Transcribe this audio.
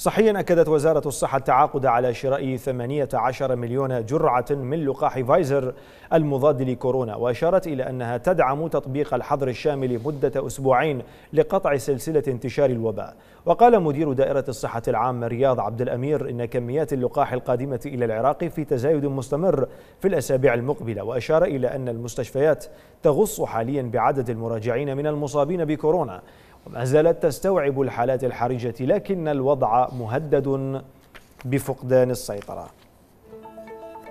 صحيا أكدت وزارة الصحة التعاقد على شراء 18 مليون جرعة من لقاح فايزر المضاد لكورونا وأشارت إلى أنها تدعم تطبيق الحظر الشامل مدة أسبوعين لقطع سلسلة انتشار الوباء وقال مدير دائرة الصحة العامة رياض عبد الأمير إن كميات اللقاح القادمة إلى العراق في تزايد مستمر في الأسابيع المقبلة وأشار إلى أن المستشفيات تغص حاليا بعدد المراجعين من المصابين بكورونا وما زالت تستوعب الحالات الحرجة لكن الوضع مهدد بفقدان السيطرة